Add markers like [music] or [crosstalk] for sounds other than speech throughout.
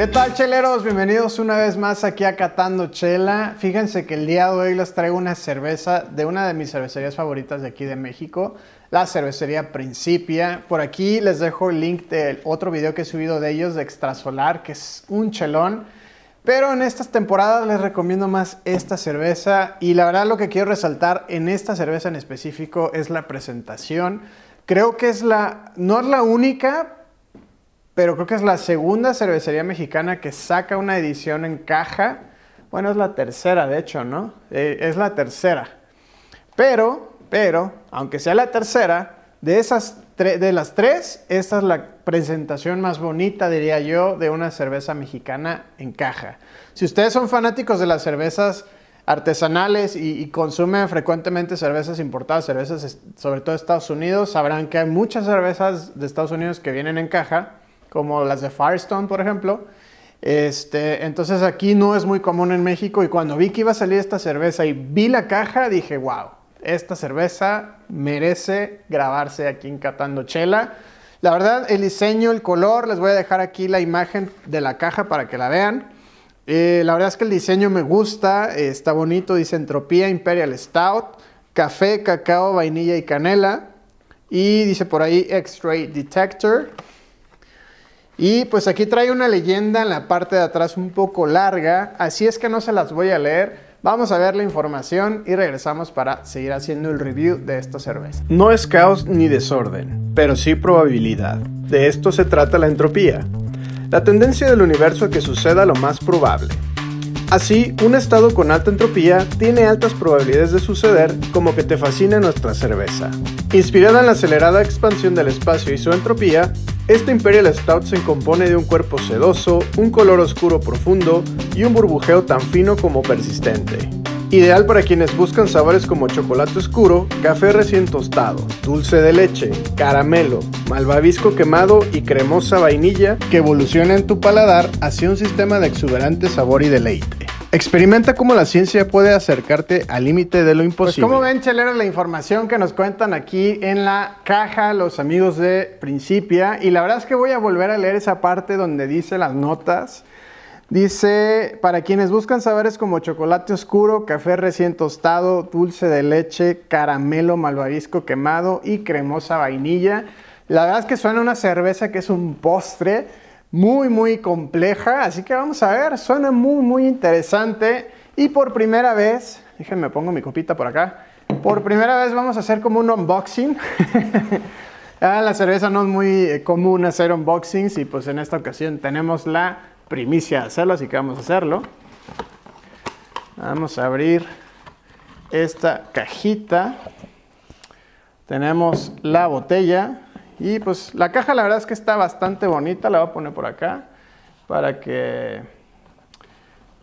¿Qué tal cheleros? Bienvenidos una vez más aquí a Catando Chela. Fíjense que el día de hoy les traigo una cerveza de una de mis cervecerías favoritas de aquí de México, la cervecería Principia. Por aquí les dejo el link del otro video que he subido de ellos de Extrasolar, que es un chelón. Pero en estas temporadas les recomiendo más esta cerveza y la verdad lo que quiero resaltar en esta cerveza en específico es la presentación. Creo que es la, no es la única, pero creo que es la segunda cervecería mexicana que saca una edición en caja. Bueno, es la tercera, de hecho, ¿no? Eh, es la tercera. Pero, pero, aunque sea la tercera, de esas de las tres, esta es la presentación más bonita, diría yo, de una cerveza mexicana en caja. Si ustedes son fanáticos de las cervezas artesanales y, consumen frecuentemente cervezas importadas, cervezas sobre todo de Estados Unidos, sabrán que hay muchas cervezas de Estados Unidos que vienen en caja como las de Firestone, por ejemplo. Este, entonces aquí no es muy común en México y cuando vi que iba a salir esta cerveza y vi la caja, dije, wow, esta cerveza merece grabarse aquí en Catando Chela. La verdad, el diseño, el color, les voy a dejar aquí la imagen de la caja para que la vean. Eh, la verdad es que el diseño me gusta, está bonito, dice Entropía Imperial Stout, café, cacao, vainilla y canela. Y dice por ahí X-Ray Detector. Y pues aquí trae una leyenda en la parte de atrás un poco larga, así es que no se las voy a leer. Vamos a ver la información y regresamos para seguir haciendo el review de esta cerveza. No es caos ni desorden, pero sí probabilidad. De esto se trata la entropía. La tendencia del universo a que suceda lo más probable, Así, un estado con alta entropía tiene altas probabilidades de suceder como que te fascine nuestra cerveza. Inspirada en la acelerada expansión del espacio y su entropía, este Imperial Stout se compone de un cuerpo sedoso, un color oscuro profundo y un burbujeo tan fino como persistente. Ideal para quienes buscan sabores como chocolate oscuro, café recién tostado, dulce de leche, caramelo, malvavisco quemado y cremosa vainilla que evoluciona en tu paladar hacia un sistema de exuberante sabor y deleite. Experimenta cómo la ciencia puede acercarte al límite de lo pues, imposible. Pues como ven, cheleros, la información que nos cuentan aquí en la caja los amigos de Principia. Y la verdad es que voy a volver a leer esa parte donde dice las notas. Dice, para quienes buscan sabores como chocolate oscuro, café recién tostado, dulce de leche, caramelo malvavisco quemado y cremosa vainilla. La verdad es que suena una cerveza que es un postre muy muy compleja, así que vamos a ver, suena muy muy interesante y por primera vez, déjenme pongo mi copita por acá, por primera vez vamos a hacer como un unboxing. [laughs] Ah, la cerveza no es muy eh, común hacer unboxings y pues en esta ocasión tenemos la primicia de hacerlo, así que vamos a hacerlo. Vamos a abrir esta cajita. Tenemos la botella. Y pues la caja la verdad es que está bastante bonita, la voy a poner por acá para que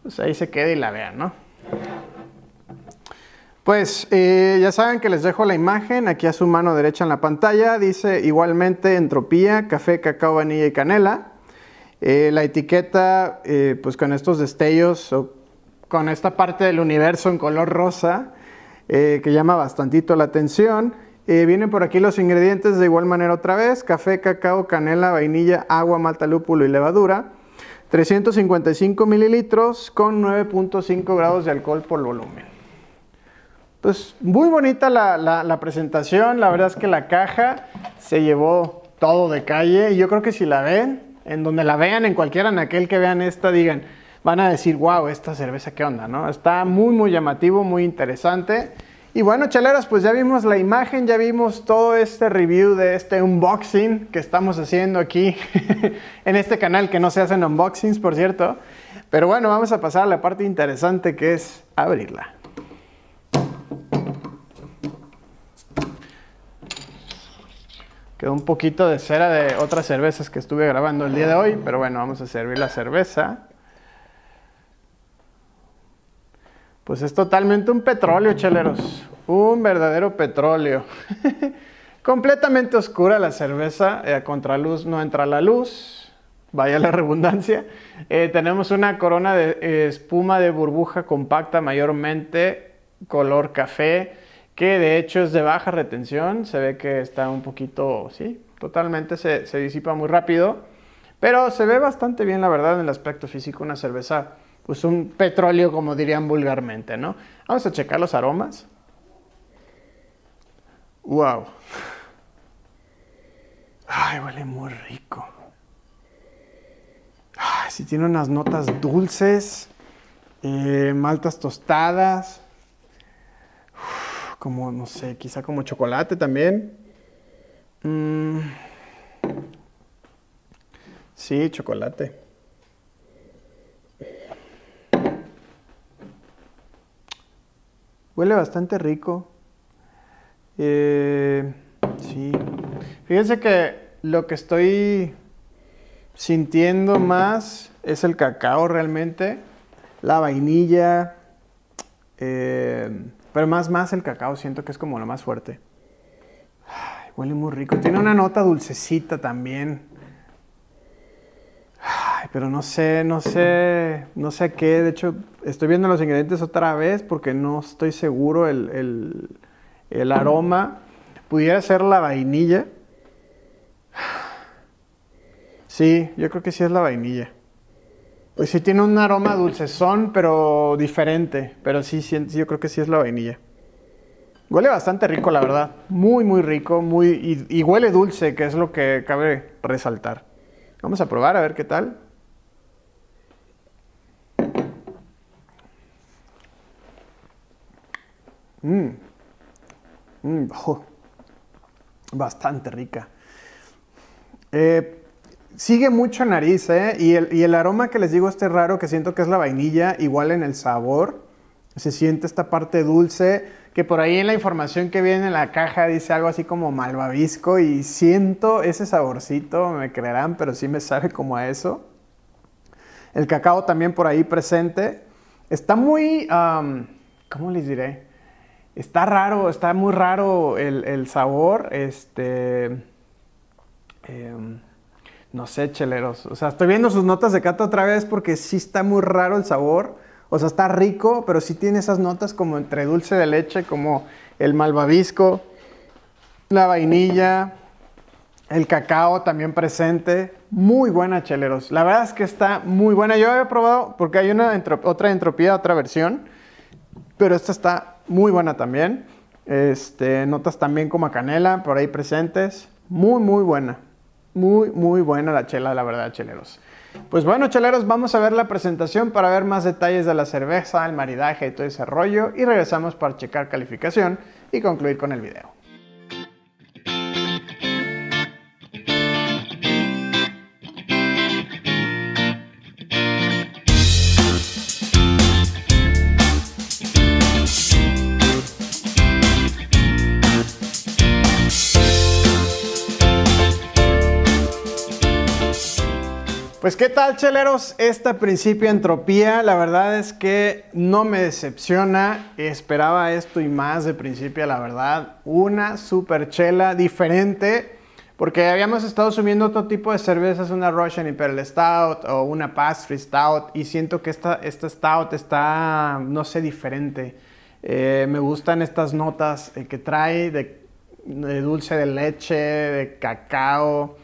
pues, ahí se quede y la vean, ¿no? Pues eh, ya saben que les dejo la imagen aquí a su mano derecha en la pantalla. Dice igualmente entropía, café, cacao, vainilla y canela. Eh, la etiqueta, eh, pues con estos destellos o con esta parte del universo en color rosa, que llama bastantito la atención. Eh, vienen por aquí los ingredientes de igual manera otra vez, café, cacao, canela, vainilla, agua, malta, lúpulo y levadura. 355 mililitros con 9.5 grados de alcohol por volumen. Pues muy bonita la, presentación, la verdad es que la caja se llevó todo de calle y yo creo que si la ven, en donde la vean, en cualquiera, en aquel que vean esta, digan, van a decir, wow, esta cerveza qué onda, ¿no? Está muy, muy llamativo, muy interesante. Y bueno, chaleras, pues ya vimos la imagen, ya vimos todo este review de este unboxing que estamos haciendo aquí [laughs] en este canal que no se hacen unboxings, por cierto. Pero bueno, vamos a pasar a la parte interesante que es abrirla. Quedó un poquito de cera de otras cervezas que estuve grabando el día de hoy, pero bueno, vamos a servir la cerveza. Pues es totalmente un petróleo, cheleros. Un verdadero petróleo. [laughs] Completamente oscura la cerveza, eh, a contraluz no entra la luz, vaya la [laughs] redundancia. Eh, tenemos una corona de eh, espuma de burbuja compacta, mayormente color café, que de hecho es de baja retención, se ve que está un poquito, sí, totalmente se, se disipa muy rápido, pero se ve bastante bien la verdad en el aspecto físico una cerveza pues un petróleo, como dirían vulgarmente, ¿no? Vamos a checar los aromas. ¡Wow! ¡Ay, huele muy rico! Ay, sí tiene unas notas dulces, eh, maltas tostadas, como, no sé, quizá como chocolate también. Mm. Sí, chocolate. Huele bastante rico. Eh, sí. Fíjense que lo que estoy sintiendo más es el cacao realmente, la vainilla, eh, pero más más el cacao siento que es como lo más fuerte. huele muy rico. Tiene una nota dulcecita también pero no sé, no sé, no sé qué. De hecho, estoy viendo los ingredientes otra vez porque no estoy seguro el, aroma. Pudiera ser la vainilla. Sí, yo creo que sí es la vainilla. Pues sí tiene un aroma dulcezón, pero diferente. Pero sí, sí, yo creo que sí es la vainilla. Huele bastante rico, la verdad. Muy, muy rico. Muy, y huele dulce, que es lo que cabe resaltar. Vamos a probar a ver qué tal. Mmm, Bastante rica. Eh, sigue mucho nariz, ¿eh? Y el, aroma que les digo este raro, que siento que es la vainilla, igual en el sabor, se siente esta parte dulce, que por ahí en la información que viene en la caja dice algo así como malvavisco y siento ese saborcito, me creerán, pero sí me sabe como a eso. El cacao también por ahí presente. Está muy, ¿cómo les diré? está raro, está muy raro el, sabor. Este. Em, no sé, cheleros. O sea, estoy viendo sus notas de cata otra vez porque sí está muy raro el sabor. O sea, está rico, pero sí tiene esas notas como entre dulce de leche, como el malvavisco, la vainilla, el cacao también presente. Muy buena, cheleros. La verdad es que está muy buena. Yo había probado, porque hay una otra entropía, otra versión, pero esta está muy buena también. Este, notas también como a canela por ahí presentes. Muy, muy buena. Muy, muy buena la chela, la verdad, cheleros. Pues bueno, cheleros, vamos a ver la presentación para ver más detalles de la cerveza, el maridaje y todo ese rollo. Y regresamos para checar calificación y concluir con el video. Pues qué tal, cheleros, esta principio entropía, la verdad es que no me decepciona, esperaba esto y más de principio, la verdad, una super chela diferente, porque habíamos estado subiendo otro tipo de cervezas, una Russian Imperial Stout o una Pastry Stout, y siento que esta, esta Stout está, no sé, diferente. Eh, me gustan estas notas eh, que trae de dulce de leche, de cacao,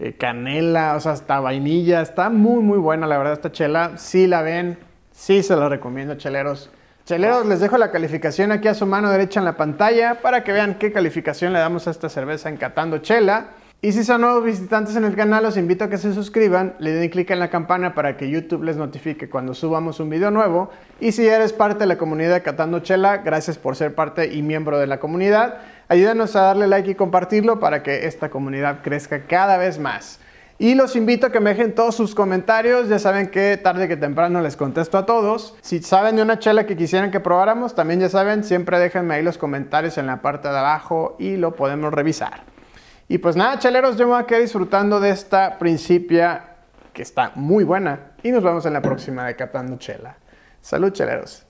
eh, canela, o sea, hasta vainilla. Está muy, muy buena, la verdad, esta chela. Si sí la ven, sí se la recomiendo, cheleros. Cheleros, les dejo la calificación aquí a su mano derecha en la pantalla para que vean qué calificación le damos a esta cerveza encatando Chela. Y si son nuevos visitantes en el canal, los invito a que se suscriban, le den clic en la campana para que YouTube les notifique cuando subamos un video nuevo. Y si eres parte de la comunidad Catando Chela, gracias por ser parte y miembro de la comunidad. Ayúdanos a darle like y compartirlo para que esta comunidad crezca cada vez más. Y los invito a que me dejen todos sus comentarios, ya saben que tarde que temprano les contesto a todos. Si saben de una chela que quisieran que probáramos, también ya saben, siempre déjenme ahí los comentarios en la parte de abajo y lo podemos revisar. Y pues nada, chaleros, yo me voy a quedar disfrutando de esta principia que está muy buena. Y nos vemos en la próxima de Catando Chela. Salud, cheleros.